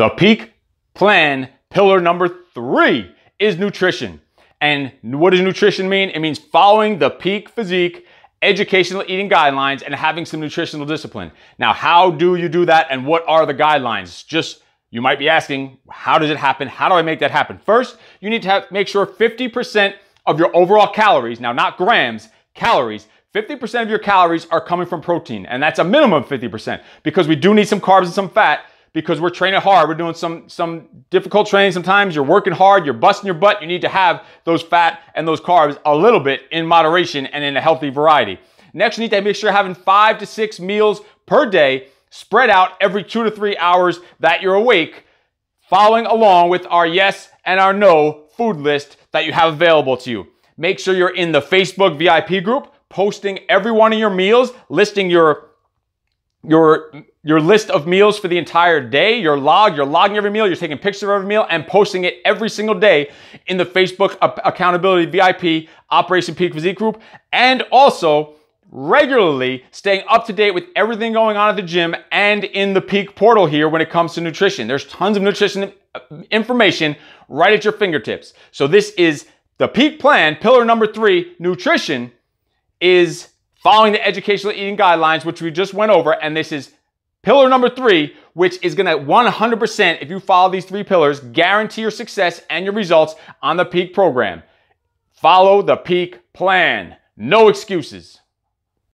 The peak plan, pillar number three, is nutrition. And what does nutrition mean? It means following the peak physique, educational eating guidelines, and having some nutritional discipline. Now, how do you do that and what are the guidelines? Just you might be asking, how does it happen? How do I make that happen? First, you need to have, make sure 50% of your overall calories, now not grams, calories, 50% of your calories are coming from protein. And that's a minimum 50% because we do need some carbs and some fat because we're training hard. We're doing some some difficult training sometimes. You're working hard, you're busting your butt. You need to have those fat and those carbs a little bit in moderation and in a healthy variety. Next, you need to make sure you're having five to six meals per day spread out every two to three hours that you're awake, following along with our yes and our no food list that you have available to you. Make sure you're in the Facebook VIP group, posting every one of your meals, listing your your your list of meals for the entire day, your log, you're logging every meal, you're taking pictures of every meal and posting it every single day in the Facebook Accountability VIP Operation Peak Physique group and also regularly staying up to date with everything going on at the gym and in the Peak portal here when it comes to nutrition. There's tons of nutrition uh, information right at your fingertips. So this is the Peak plan, pillar number 3, nutrition is following the educational eating guidelines, which we just went over. And this is pillar number three, which is gonna 100%, if you follow these three pillars, guarantee your success and your results on the peak program. Follow the peak plan. No excuses.